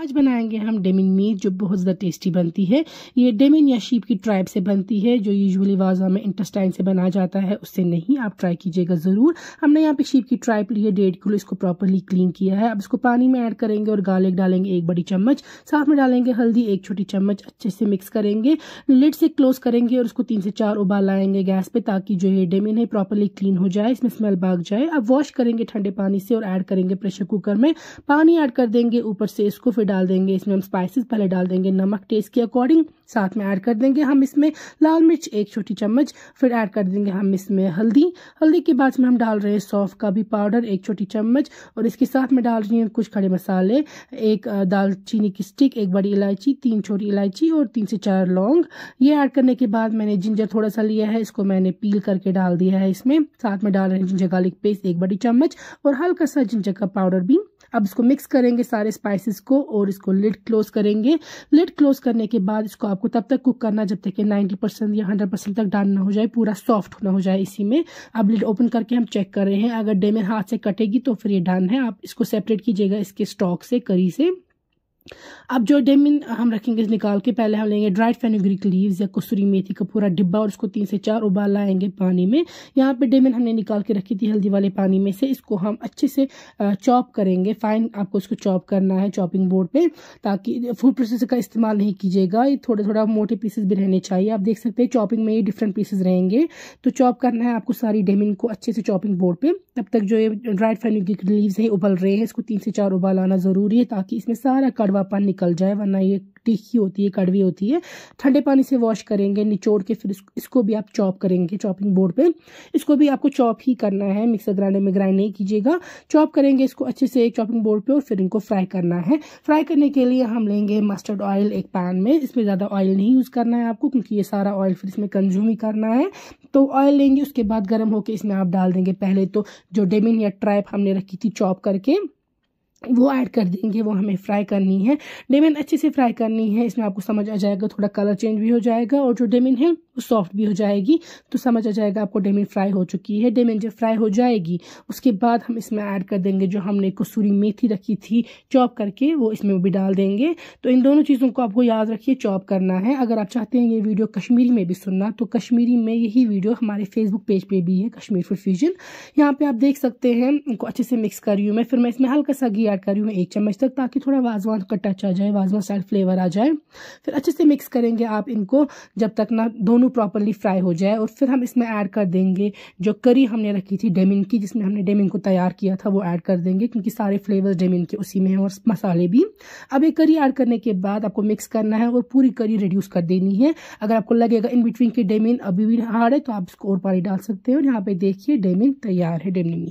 आज बनाएंगे हम डेमिन मीट जो बहुत ज़्यादा टेस्टी बनती है ये डेमिन या शीप की ट्राइब से बनती है जो यूजुअली वाजा में इंटस्टाइन से बनाया जाता है उससे नहीं आप ट्राई कीजिएगा ज़रूर हमने यहाँ पे शीप की ट्राइब ली है डेढ़ किलो इसको प्रॉपरली क्लीन किया है अब इसको पानी में ऐड करेंगे और गार्लिक डालेंगे एक बड़ी चम्मच साथ में डालेंगे हल्दी एक छोटी चम्मच अच्छे से मिक्स करेंगे लिड से क्लोज करेंगे और उसको तीन से चार उबाल आएंगे गैस पर ताकि जो ये डेमिन है प्रॉपरली क्लीन हो जाए इसमें स्मेल भाग जाए अब वॉश करेंगे ठंडे पानी से और ऐड करेंगे प्रेशर कुकर में पानी ऐड कर देंगे ऊपर से इसको फिर डाल देंगे इसमें हम स्पाइसेस पहले डाल देंगे नमक टेस्ट के अकॉर्डिंग साथ में ऐड कर देंगे हम इसमें लाल मिर्च एक छोटी चम्मच फिर ऐड कर देंगे हम इसमें हल्दी हल्दी के बाद में हम डाल रहे हैं सौफ का भी पाउडर एक छोटी चम्मच और इसके साथ में डाल रही हैं कुछ खड़े मसाले एक दालचीनी की स्टिक एक बड़ी इलायची तीन छोटी इलायची और तीन से चार लौंग ये ऐड करने के बाद मैंने जिंजर थोड़ा सा लिया है इसको मैंने पील करके डाल दिया है इसमें साथ में डाल रहे हैं जिंजर गार्लिक पेस्ट एक बड़ी चम्मच और हल्का सा जिंजर का पाउडर भी अब इसको मिक्स करेंगे सारे स्पाइसेस को और इसको लिड क्लोज करेंगे लिड क्लोज करने के बाद इसको आपको तब तक कुक करना जब तक कि 90 परसेंट या 100 परसेंट तक डाल ना हो जाए पूरा सॉफ्ट ना हो जाए इसी में अब लिड ओपन करके हम चेक कर रहे हैं अगर डेमे हाथ से कटेगी तो फिर ये डन है आप इसको सेपरेट कीजिएगा इसके स्टॉक से करी से अब जो डेमिन हम रखेंगे निकाल के पहले हम लेंगे ड्राइड फेनोग्रिक लीव्स या कसूरी मेथी का पूरा डिब्बा और उसको तीन से चार उबाल लाएंगे पानी में यहाँ पे डेमिन हमने निकाल के रखी थी हल्दी वाले पानी में से इसको हम अच्छे से चॉप करेंगे फाइन आपको इसको चॉप करना है चॉपिंग बोर्ड पे ताकि फूड प्रोसेसर का इस्तेमाल नहीं कीजिएगा ये थोड़ा थोड़ा मोटे पीसेस भी रहने चाहिए आप देख सकते हैं चॉपिंग में ये डिफरेंट पीसेज रहेंगे तो चॉप करना है आपको सारी डेमिन को अच्छे से चॉपिंग बोर्ड पर तब तक जो ये ड्राइड फेनोग्रिक लीव्स हैं उबल रहे हैं इसको तीन से चार उबाल आना ज़रूरी है ताकि इसमें सारा कड़वा पान निकल जाए वरना ये तीखी होती है कड़वी होती है ठंडे पानी से वॉश करेंगे निचोड़ के फिर इसको भी आप चॉप करेंगे चॉपिंग बोर्ड पे इसको भी आपको चॉप ही करना है मिक्सर ग्राइंडर में ग्राइंड नहीं कीजिएगा चॉप करेंगे इसको अच्छे से एक चॉपिंग बोर्ड पे और फिर इनको फ्राई करना है फ्राई करने के लिए हम लेंगे मस्टर्ड ऑयल एक पैन में इसमें ज़्यादा ऑयल नहीं यूज़ करना है आपको क्योंकि ये सारा ऑयल फिर इसमें कंज्यूम ही करना है तो ऑयल लेंगे उसके बाद गर्म होकर इसमें आप डाल देंगे पहले तो जो डेमिन या ट्राइप हमने रखी थी चॉप करके वो ऐड कर देंगे वो हमें फ्राई करनी है डेमिन अच्छे से फ्राई करनी है इसमें आपको समझ आ जाएगा थोड़ा कलर चेंज भी हो जाएगा और जो डेमिन है सॉफ्ट भी हो जाएगी तो समझ आ जाएगा आपको डेमिन फ्राई हो चुकी है डेमिन जब फ्राई हो जाएगी उसके बाद हम इसमें ऐड कर देंगे जो हमने कसूरी मेथी रखी थी चॉप करके वो इसमें भी डाल देंगे तो इन दोनों चीज़ों को आपको याद रखिए चॉप करना है अगर आप चाहते हैं ये वीडियो कश्मीरी में भी सुनना तो कश्मीरी में यही वीडियो हमारे फेसबुक पेज पर भी है कश्मीर फूड फ्यूजन यहाँ पर आप देख सकते हैं उनको अच्छे से मिक्स कर रही हूँ मैं फिर मैं इसमें हल्का सा घी ऐड कर रही हूँ एक चम्मच तक ताकि थोड़ा वाजवान का टच आ जाए वाजवान साइड फ्लेवर आ जाए फिर अच्छे से मिक्स करेंगे आप इनको जब तक ना दोनों प्रॉपरली फ्राई हो जाए और फिर हम इसमें ऐड कर देंगे जो करी हमने रखी थी डेमिन की जिसमें हमने डेमिन को तैयार किया था वो ऐड कर देंगे क्योंकि सारे फ्लेवर्स डेमिन के उसी में हैं और मसाले भी अब ये करी ऐड करने के बाद आपको मिक्स करना है और पूरी करी रिड्यूस कर देनी है अगर आपको लगेगा इन बिटवीन की डेमिन अभी भी हार्ड है तो आप इसको और पानी डाल सकते हैं और यहाँ पर देखिए डेमिन तैयार है डेमिन